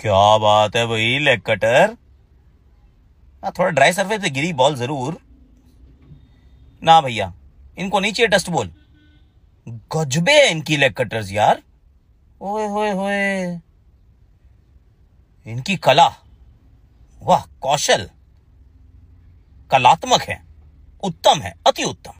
क्या बात है भाई लेग कटर हाँ, थोड़ा ड्राई सरफेस पे गिरी बॉल जरूर ना भैया इनको नहीं चाहिए टस्ट बॉल गजबे इनकी लेग कटर्स यार ओए होए होए इनकी कला वाह कौशल कलात्मक है उत्तम है अति उत्तम